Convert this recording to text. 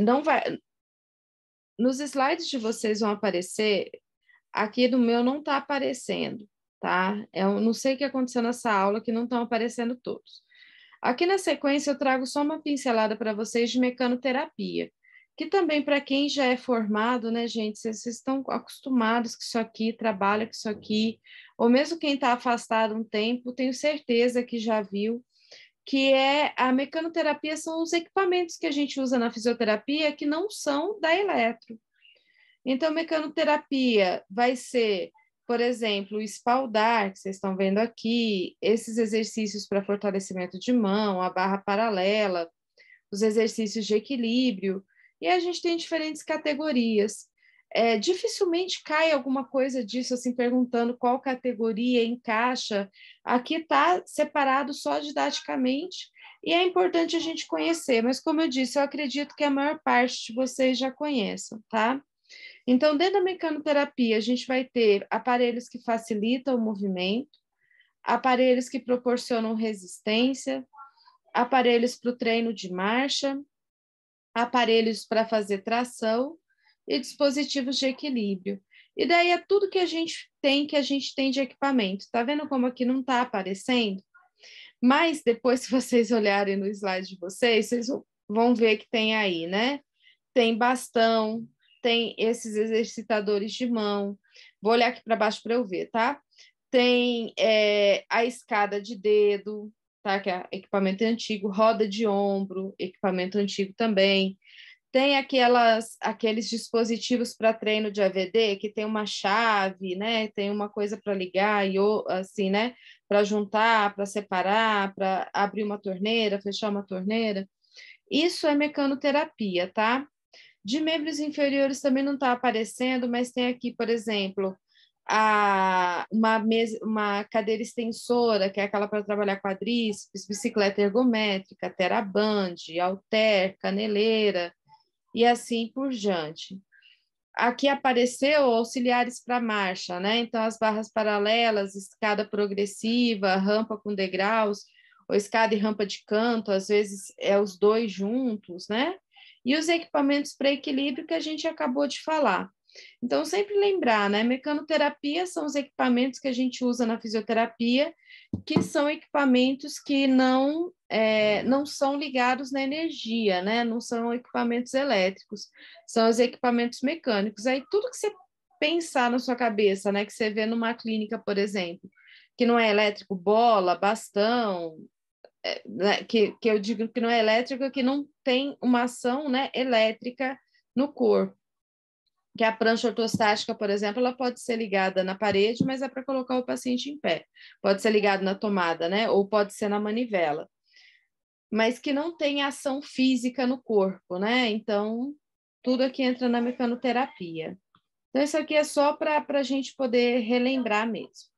não vai. Nos slides de vocês vão aparecer, aqui do meu não está aparecendo, tá? Eu é não sei o que aconteceu nessa aula que não estão aparecendo todos. Aqui na sequência eu trago só uma pincelada para vocês de mecanoterapia, que também para quem já é formado, né, gente, vocês estão acostumados com isso aqui, trabalha com isso aqui, ou mesmo quem está afastado um tempo, tenho certeza que já viu que é a mecanoterapia são os equipamentos que a gente usa na fisioterapia que não são da eletro. Então, mecanoterapia vai ser, por exemplo, o espaldar, que vocês estão vendo aqui, esses exercícios para fortalecimento de mão, a barra paralela, os exercícios de equilíbrio, e a gente tem diferentes categorias é, dificilmente cai alguma coisa disso, assim, perguntando qual categoria encaixa. Aqui está separado só didaticamente e é importante a gente conhecer, mas como eu disse, eu acredito que a maior parte de vocês já conheçam, tá? Então, dentro da mecanoterapia, a gente vai ter aparelhos que facilitam o movimento, aparelhos que proporcionam resistência, aparelhos para o treino de marcha, aparelhos para fazer tração e dispositivos de equilíbrio. E daí é tudo que a gente tem, que a gente tem de equipamento. Tá vendo como aqui não está aparecendo? Mas depois, se vocês olharem no slide de vocês, vocês vão ver que tem aí, né? Tem bastão, tem esses exercitadores de mão. Vou olhar aqui para baixo para eu ver, tá? Tem é, a escada de dedo, tá? Que é equipamento antigo, roda de ombro, equipamento antigo também tem aquelas, aqueles dispositivos para treino de AVD que tem uma chave, né? Tem uma coisa para ligar e assim, né? Para juntar, para separar, para abrir uma torneira, fechar uma torneira. Isso é mecanoterapia, tá? De membros inferiores também não está aparecendo, mas tem aqui, por exemplo, a, uma, mesa, uma cadeira extensora, que é aquela para trabalhar quadríceps, bicicleta ergométrica, teraband, alter caneleira, e assim por diante. Aqui apareceu auxiliares para marcha, né? Então, as barras paralelas, escada progressiva, rampa com degraus, ou escada e rampa de canto, às vezes é os dois juntos, né? E os equipamentos para equilíbrio que a gente acabou de falar. Então, sempre lembrar, né? Mecanoterapia são os equipamentos que a gente usa na fisioterapia, que são equipamentos que não, é, não são ligados na energia, né? Não são equipamentos elétricos, são os equipamentos mecânicos. Aí, tudo que você pensar na sua cabeça, né? Que você vê numa clínica, por exemplo, que não é elétrico, bola, bastão, é, né, que, que eu digo que não é elétrico, é que não tem uma ação né, elétrica no corpo que a prancha ortostática, por exemplo, ela pode ser ligada na parede, mas é para colocar o paciente em pé. Pode ser ligado na tomada, né? Ou pode ser na manivela. Mas que não tem ação física no corpo, né? Então, tudo aqui entra na mecanoterapia. Então, isso aqui é só para a gente poder relembrar mesmo.